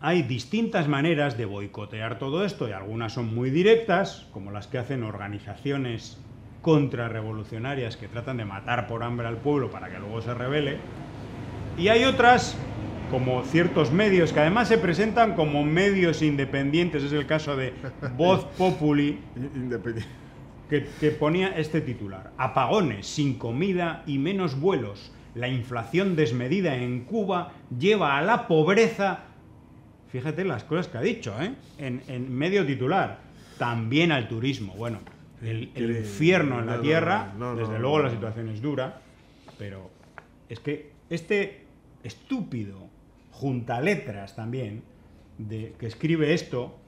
hay distintas maneras de boicotear todo esto y algunas son muy directas, como las que hacen organizaciones contrarrevolucionarias que tratan de matar por hambre al pueblo para que luego se revele Y hay otras como ciertos medios que además se presentan como medios independientes, es el caso de Voz Populi, que, que ponía este titular, apagones sin comida y menos vuelos, la inflación desmedida en Cuba lleva a la pobreza, fíjate las cosas que ha dicho, ¿eh? en, medio titular, también al turismo, bueno, el infierno en la tierra, desde luego la situación es dura, pero es que este estúpido junta letras también, de, que escribe esto,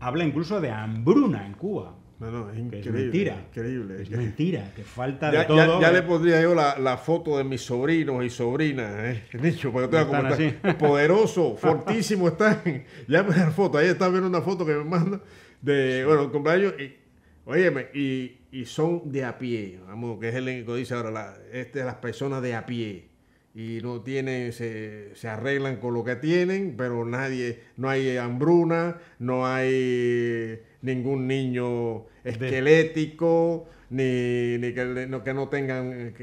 habla incluso de hambruna en Cuba. es mentira. Increíble. Es mentira, que falta de todo. Ya, eh. le pondría yo la, foto de mis sobrinos y sobrinas, eh. poderoso, fortísimo están. Ya me la foto, ahí está viendo una foto que me manda de, bueno, cumpleaños y, óyeme, y, son de a pie, vamos, que es el que dice ahora, este, las personas de a pie y no tienen, se, se, arreglan con lo que tienen, pero nadie, no hay hambruna, no hay eh, ningún niño esquelético, ni, ni que, no, que, tengan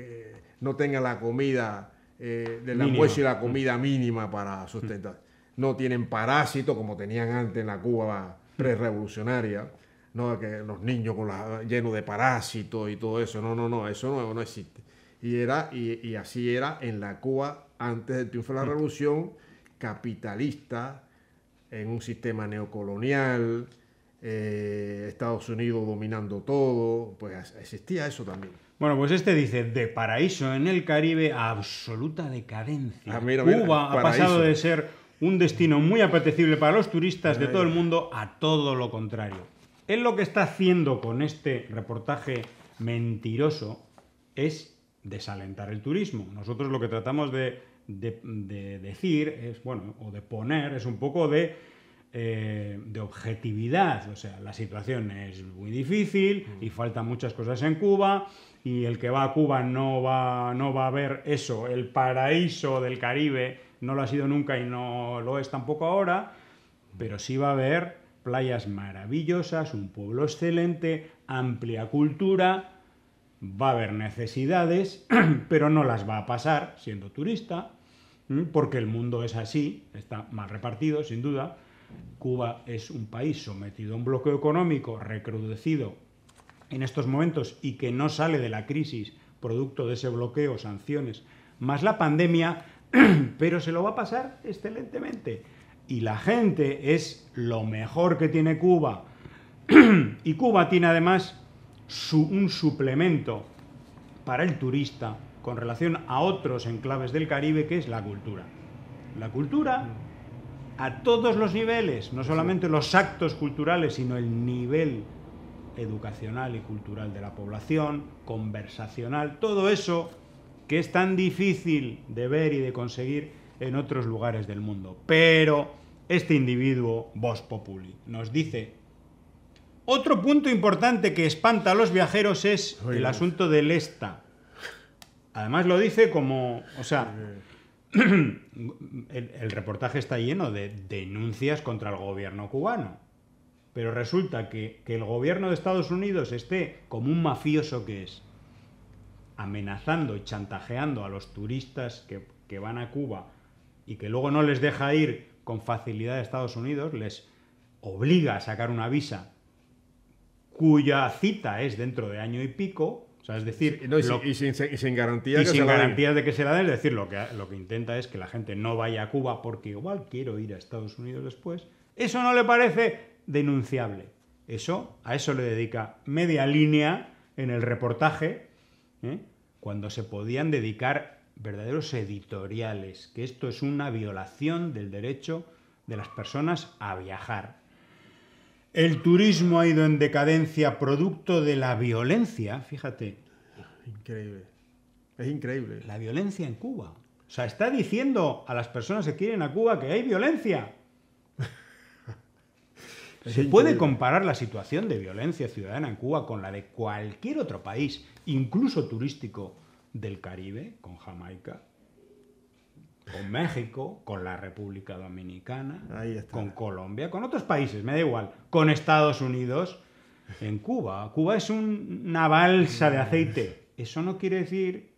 no tengan eh, la comida eh, del y la mm. comida mínima para sustentar. No tienen parásitos como tenían antes en la Cuba prerevolucionaria. No, que los niños con la, llenos de parásitos y todo eso. No, no, no, eso no, no existe. Y, era, y, así era en la Cuba antes del triunfo de la mm. revolución, capitalista, en un sistema neocolonial, eh, Estados Unidos dominando todo, pues existía eso también. Bueno, pues este dice, de paraíso en el Caribe a absoluta decadencia. Ah, Cuba ha pasado de ser un destino muy apetecible para los turistas de todo el mundo a todo lo contrario. Él lo que está haciendo con este reportaje mentiroso es desalentar el turismo. Nosotros lo que tratamos de, decir es, bueno, o de poner, es un poco de, eh, objetividad. O sea, la situación es muy difícil y mm. faltan muchas cosas en Cuba y el que va a Cuba no va, no va a ver eso, el paraíso del Caribe, no lo ha sido nunca y no lo es tampoco ahora, pero sí va a ver playas maravillosas, un pueblo excelente, amplia cultura, va a haber necesidades, pero no las va a pasar siendo turista, porque el mundo es así, está más repartido, sin duda. Cuba es un país sometido a un bloqueo económico recrudecido en estos momentos y que no sale de la crisis producto de ese bloqueo, sanciones, más la pandemia, pero se lo va a pasar excelentemente. Y la gente es lo mejor que tiene Cuba. Y Cuba tiene además su, un suplemento para el turista con relación a otros enclaves del Caribe, que es la cultura. La cultura a todos los niveles, no solamente los actos culturales, sino el nivel educacional y cultural de la población, conversacional, todo eso que es tan difícil de ver y de conseguir en otros lugares del mundo. Pero este individuo, Vos Populi, nos dice otro punto importante que espanta a los viajeros es el asunto del esta. Además lo dice como, o sea, el, reportaje está lleno de denuncias contra el gobierno cubano. Pero resulta que, el gobierno de Estados Unidos esté como un mafioso que es, amenazando y chantajeando a los turistas que van a Cuba y que luego no les deja ir con facilidad a Estados Unidos, les obliga a sacar una visa cuya cita es dentro de año y pico, o sea, es decir, y, sin, garantías de que se la den, es decir, lo que, lo que intenta es que la gente no vaya a Cuba porque igual quiero ir a Estados Unidos después. Eso no le parece denunciable. Eso, a eso le dedica media línea en el reportaje, ¿eh? cuando se podían dedicar verdaderos editoriales, que esto es una violación del derecho de las personas a viajar. El turismo ha ido en decadencia producto de la violencia, fíjate. Increíble. Es increíble. La violencia en Cuba. O sea, está diciendo a las personas que quieren a Cuba que hay violencia. Se puede comparar la situación de violencia ciudadana en Cuba con la de cualquier otro país, incluso turístico del Caribe, con Jamaica, con México, con la República Dominicana, con Colombia, con otros países, me da igual, con Estados Unidos, en Cuba. Cuba es una balsa de aceite. Eso no quiere decir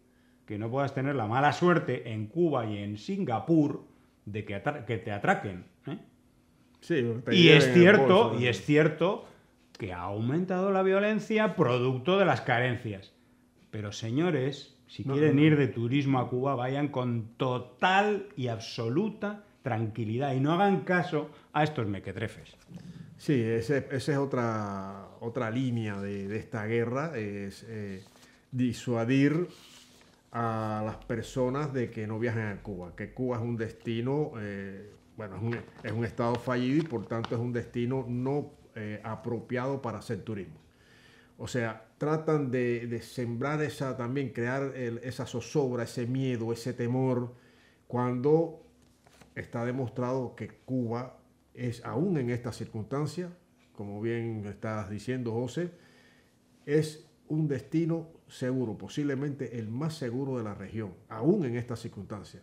que no puedas tener la mala suerte en Cuba y en Singapur de que, que te atraquen. ¿eh? Sí, y es cierto, y es cierto que ha aumentado la violencia producto de las carencias. Pero señores, si quieren ir de turismo a Cuba, vayan con total y absoluta tranquilidad y no hagan caso a estos mequetrefes. Sí, esa es otra, otra línea de, esta guerra, es eh, disuadir a las personas de que no viajen a Cuba, que Cuba es un destino, eh, bueno, es un, estado fallido y por tanto es un destino no eh, apropiado para hacer turismo. O sea, tratan de, sembrar esa, también crear esa zozobra, ese miedo, ese temor, cuando está demostrado que Cuba es aún en esta circunstancia, como bien estás diciendo José, es un destino seguro, posiblemente el más seguro de la región, aún en esta circunstancia.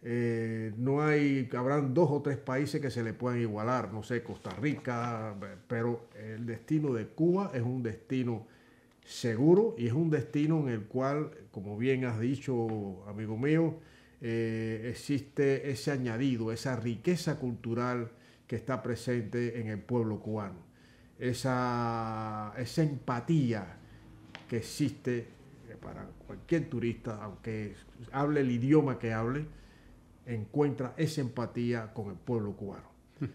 Eh, no hay, habrán dos o tres países que se le puedan igualar, no sé, Costa Rica, eh, pero el destino de Cuba es un destino seguro y es un destino en el cual, como bien has dicho, amigo mío, eh, existe ese añadido, esa riqueza cultural que está presente en el pueblo cubano, esa, empatía que existe eh, para cualquier turista, aunque hable el idioma que hable, encuentra esa empatía con el pueblo cubano, hmm.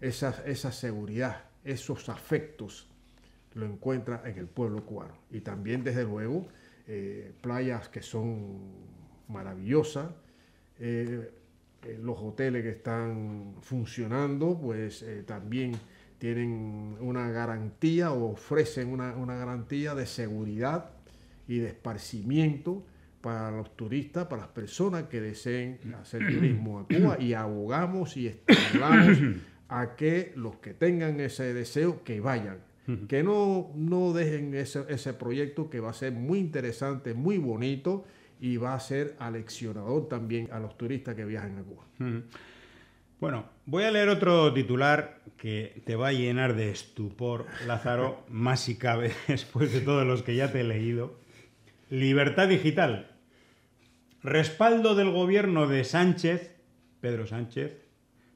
esa seguridad, esos afectos lo encuentra en el pueblo cubano. Y también, desde luego, eh, playas que son maravillosas, eh, eh, los hoteles que están funcionando, pues también tienen una garantía o ofrecen una, una garantía de seguridad y de esparcimiento para los turistas, para las personas que deseen hacer turismo a Cuba y abogamos y estimulamos a que los que tengan ese deseo que vayan que no, no dejen ese, proyecto que va a ser muy interesante, muy bonito y va a ser aleccionador también a los turistas que viajan a Cuba. Bueno, voy a leer otro titular que te va a llenar de estupor, Lázaro, más si cabe, después de todos los que ya te he leído. Libertad digital. Respaldo del gobierno de Sánchez, Pedro Sánchez,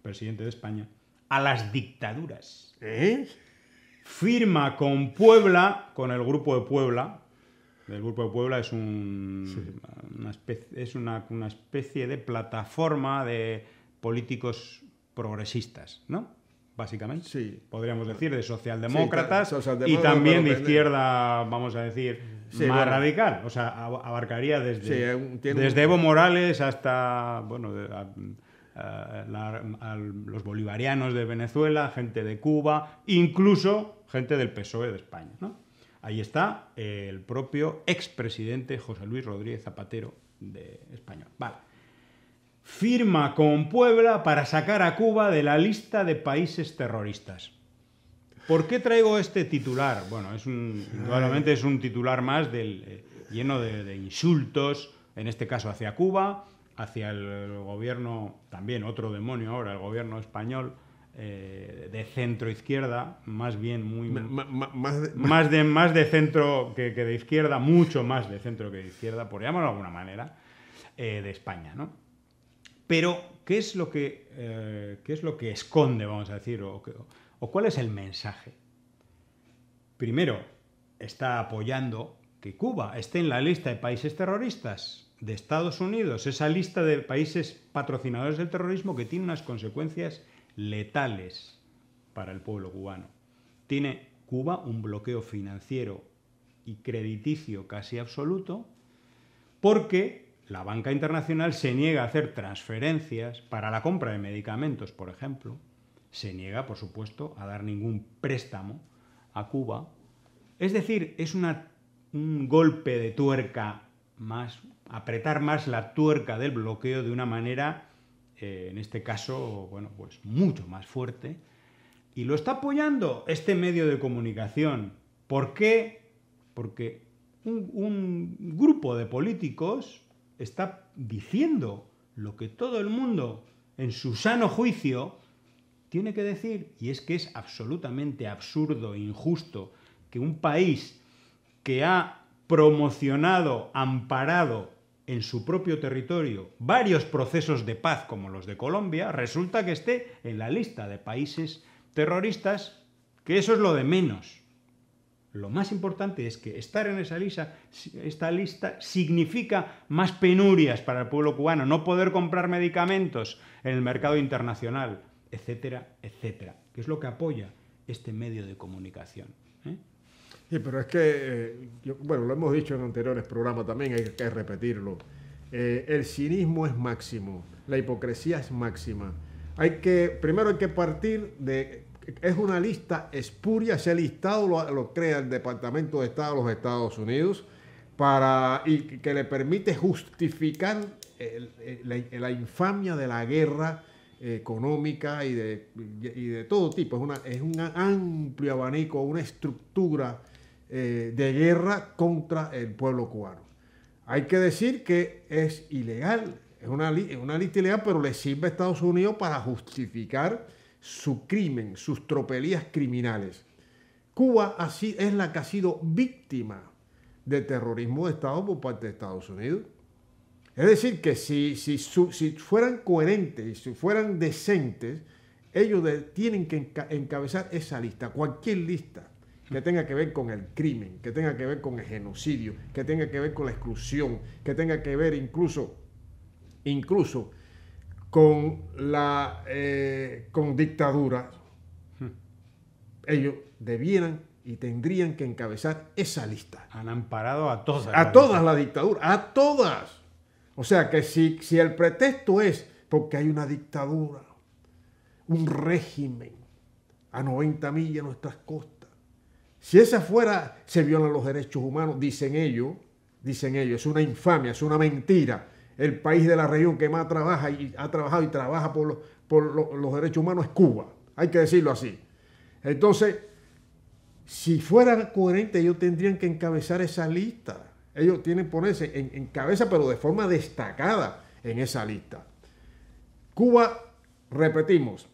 presidente de España, a las dictaduras. ¿Eh? firma con Puebla, con el grupo de Puebla. El grupo de Puebla es, una, especie, de plataforma de políticos progresistas, ¿no? Básicamente, sí. podríamos decir, de socialdemócratas, y también de izquierda, vamos a decir, más radical. O sea, abarcaría desde, eh, desde Evo Morales hasta, bueno, eh, a los bolivarianos de Venezuela, gente de Cuba, incluso gente del PSOE de España. Ahí está el propio expresidente José Luis Rodríguez Zapatero de España. Vale. Firma con Puebla para sacar a Cuba de la lista de países terroristas. ¿Por qué traigo este titular? Bueno, es un, es un titular más eh, lleno de insultos, en este caso hacia Cuba, hacia el gobierno, también otro demonio ahora, el gobierno español, eh, de centro izquierda, más bien muy más, de, más, de, centro que, de izquierda, mucho más de centro que de izquierda, por llamarlo de alguna manera, eh, de España, ¿no? Pero, ¿qué es lo que eh, qué es lo que esconde, vamos a decir, o, o cuál es el mensaje? Primero, está apoyando que Cuba esté en la lista de países terroristas de Estados Unidos, esa lista de países patrocinadores del terrorismo que tiene unas consecuencias letales para el pueblo cubano. Tiene Cuba un bloqueo financiero y crediticio casi absoluto porque la banca internacional se niega a hacer transferencias para la compra de medicamentos, por ejemplo. Se niega, por supuesto, a dar ningún préstamo a Cuba. Es decir, es una, un golpe de tuerca más apretar más la tuerca del bloqueo de una manera, eh, en este caso, bueno, pues mucho más fuerte. Y lo está apoyando este medio de comunicación. ¿Por qué? Porque un, grupo de políticos está diciendo lo que todo el mundo, en su sano juicio, tiene que decir. Y es que es absolutamente absurdo, e injusto, que un país que ha promocionado, amparado en su propio territorio varios procesos de paz como los de Colombia, resulta que esté en la lista de países terroristas, que eso es lo de menos. Lo más importante es que estar en esa lista, esta lista significa más penurias para el pueblo cubano, no poder comprar medicamentos en el mercado internacional, etcétera, etcétera, que es lo que apoya este medio de comunicación. ¿eh? Sí, pero es que, eh, bueno, lo hemos dicho en anteriores programas también, hay que repetirlo. Eh, el cinismo es máximo, la hipocresía es máxima. Hay que, primero hay que partir de, es una lista espuria, ha listado lo, crea el Departamento de Estado de los Estados Unidos para, y que le permite justificar la, infamia de la guerra eh, económica y de, y de todo tipo. Es, una, es un amplio abanico, una estructura eh, de guerra contra el pueblo cubano. Hay que decir que es ilegal, es una, es una lista ilegal, pero le sirve a Estados Unidos para justificar su crimen, sus tropelías criminales. Cuba así es la que ha sido víctima de terrorismo de Estado por parte de Estados Unidos. Es decir, que si, si fueran coherentes y si fueran decentes, ellos tienen que encabezar esa lista, cualquier lista que tenga que ver con el crimen, que tenga que ver con el genocidio, que tenga que ver con la exclusión, que tenga que ver incluso, incluso con la eh, con dictadura, hmm. ellos debieran y tendrían que encabezar esa lista. Han amparado a todas. A todas las dictaduras, a todas. O sea que si, si el pretexto es porque hay una dictadura, un régimen a 90 millas de nuestras costas, si esa fuera, se violan los derechos humanos, dicen ellos, dicen ellos, es una infamia, es una mentira. El país de la región que más trabaja y ha trabajado y trabaja por, los, derechos humanos es Cuba, hay que decirlo así. Entonces, si fuera coherente, ellos tendrían que encabezar esa lista. Ellos tienen que ponerse en cabeza, pero de forma destacada en esa lista. Cuba, repetimos,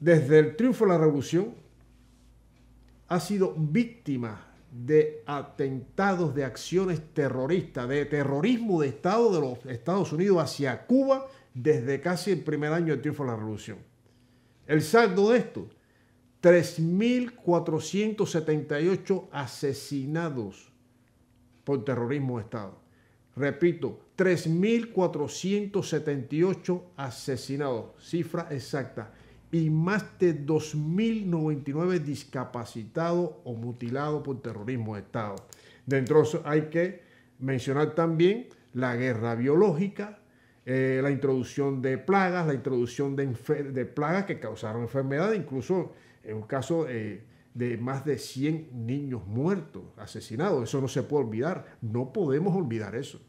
desde el triunfo de la revolución, ha sido víctima de atentados, de acciones terroristas, de terrorismo de Estado de los Estados Unidos hacia Cuba desde casi el primer año del triunfo de la revolución. El saldo de esto, 3.478 asesinados por terrorismo de Estado. Repito, 3.478 asesinados, cifra exacta y más de 2.099 discapacitados o mutilados por terrorismo de Estado. Dentro hay que mencionar también la guerra biológica, eh, la introducción de plagas, la introducción de, plagas que causaron enfermedades, incluso en un caso eh, de más de 100 niños muertos, asesinados. Eso no se puede olvidar, no podemos olvidar eso.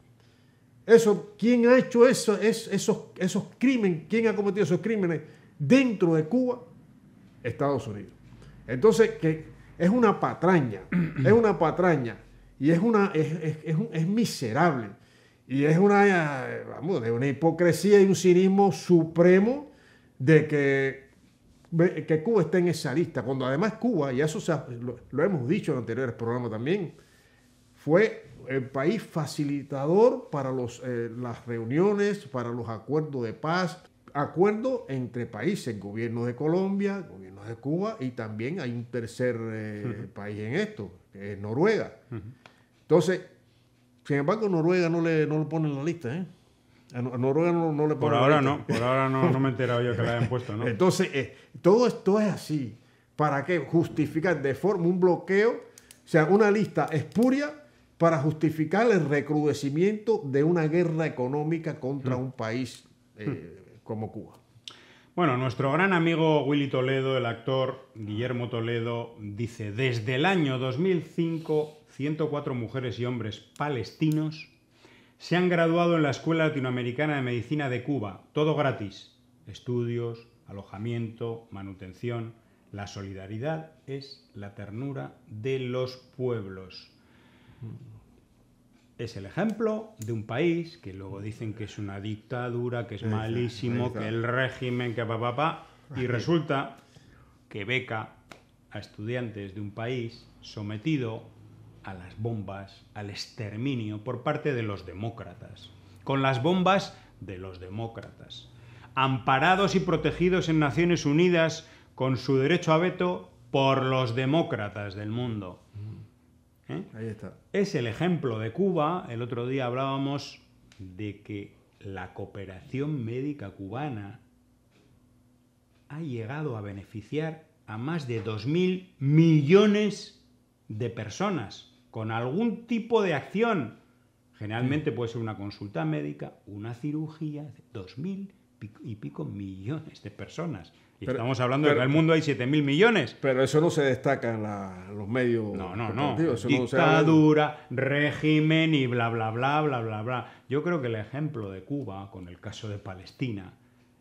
Eso, ¿quién ha hecho eso, esos crímenes? ¿Quién ha cometido esos crímenes? dentro de Cuba, Estados Unidos. Entonces, que es una patraña, es una patraña y es, una, es, miserable. Y es una, eh, de una hipocresía y un cinismo supremo de que, que Cuba esté en esa lista, cuando además Cuba, y eso lo, hemos dicho en anteriores programas también, fue el país facilitador para los, eh, las reuniones, para los acuerdos de paz, acuerdo entre países, gobierno de Colombia, gobierno de Cuba y también hay un tercer eh, país en esto, que es Noruega. Entonces, sin embargo, Noruega no le, no lo pone en la lista, ¿eh? Noruega no, le pone Por ahora no, por ahora no, me he enterado yo que la hayan puesto, ¿no? Entonces, eh, todo esto es así. ¿Para qué? Justificar de forma un bloqueo, o sea, una lista espuria para justificar el recrudecimiento de una guerra económica contra un país eh, como Cuba. Bueno, nuestro gran amigo Willy Toledo, el actor Guillermo Toledo, dice, desde el año 2005, 104 mujeres y hombres palestinos se han graduado en la Escuela Latinoamericana de Medicina de Cuba, todo gratis. Estudios, alojamiento, manutención. La solidaridad es la ternura de los pueblos es el ejemplo de un país que luego dicen que es una dictadura, que es malísimo, que el régimen, que papá, papá, pa, y resulta que beca a estudiantes de un país sometido a las bombas, al exterminio por parte de los demócratas, con las bombas de los demócratas, amparados y protegidos en Naciones Unidas con su derecho a veto por los demócratas del mundo. Mm. ¿Eh? Es el ejemplo de Cuba. El otro día hablábamos de que la cooperación médica cubana ha llegado a beneficiar a más de 2.000 millones de personas con algún tipo de acción. Generalmente puede ser una consulta médica, una cirugía, 2.000 y pico millones de personas y estamos hablando de que en el mundo hay 7.000 millones. Pero eso no se destaca en, los medios. No, no, no. Dictadura, régimen y bla, bla, bla, bla, bla, bla. Yo creo que el ejemplo de Cuba, con el caso de Palestina,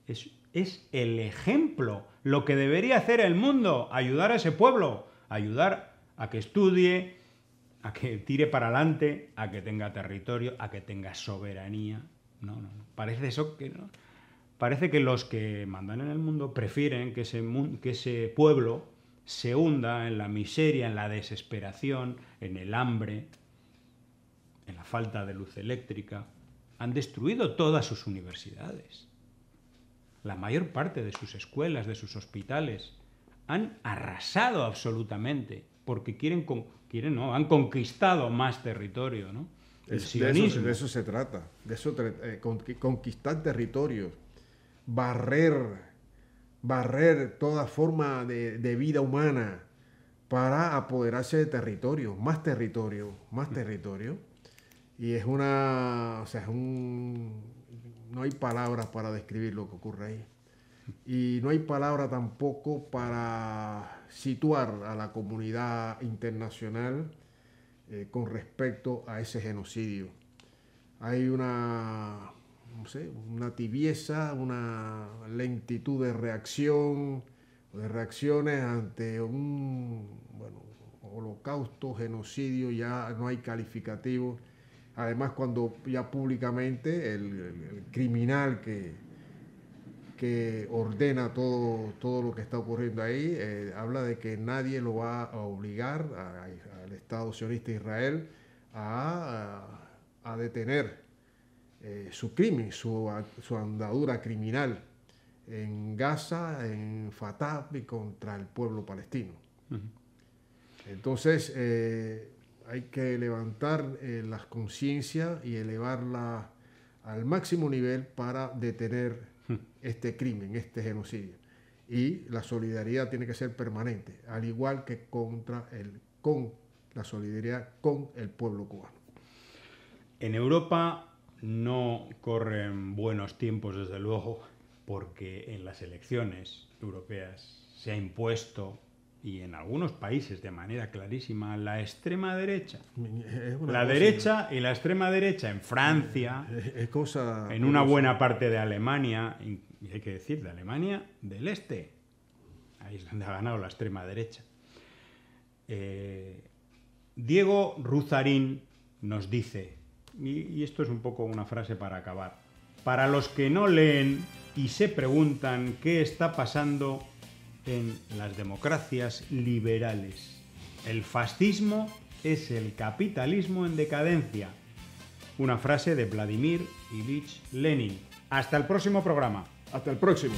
es, es el ejemplo. Lo que debería hacer el mundo, ayudar a ese pueblo, ayudar a que estudie, a que tire para adelante, a que tenga territorio, a que tenga soberanía. no, no. Parece eso que no parece que los que mandan en el mundo prefieren que ese, pueblo se hunda en la miseria, en la desesperación, en el hambre, en la falta de luz eléctrica. Han destruido todas sus universidades, la mayor parte de sus escuelas, de sus hospitales. Han arrasado absolutamente porque quieren, con quieren no, han conquistado más territorio, ¿no? de, eso, se trata, de eso, eh, conquistar territorios barrer, barrer toda forma de, vida humana para apoderarse de territorio, más territorio, más territorio. Y es una, o sea, es un, no hay palabras para describir lo que ocurre ahí. Y no hay palabra tampoco para situar a la comunidad internacional eh, con respecto a ese genocidio. Hay una una tibieza, una lentitud de reacción, de reacciones ante un holocausto, genocidio, ya no hay calificativo. Además, cuando ya públicamente el, criminal que, que ordena todo, todo lo que está ocurriendo ahí, eh, habla de que nadie lo va a obligar al Estado sionista Israel a detener eh, su crimen, su, andadura criminal en Gaza, en Fatah y contra el pueblo palestino. Entonces eh, hay que levantar eh, las conciencias y elevarla al máximo nivel para detener este crimen, este genocidio. Y la solidaridad tiene que ser permanente, al igual que contra el, con la solidaridad con el pueblo cubano. En Europa no corren buenos tiempos, desde luego, porque en las elecciones europeas se ha impuesto y en algunos países de manera clarísima la extrema derecha. La derecha y la extrema derecha en Francia, en una buena parte de Alemania, y hay que decir de Alemania del Este. Ahí es donde ha ganado la extrema derecha. Eh, Diego Ruzarín nos dice y, esto es un poco una frase para acabar. Para los que no leen y se preguntan qué está pasando en las democracias liberales. El fascismo es el capitalismo en decadencia. Una frase de Vladimir Ilich Lenin. Hasta el próximo programa. Hasta el próximo.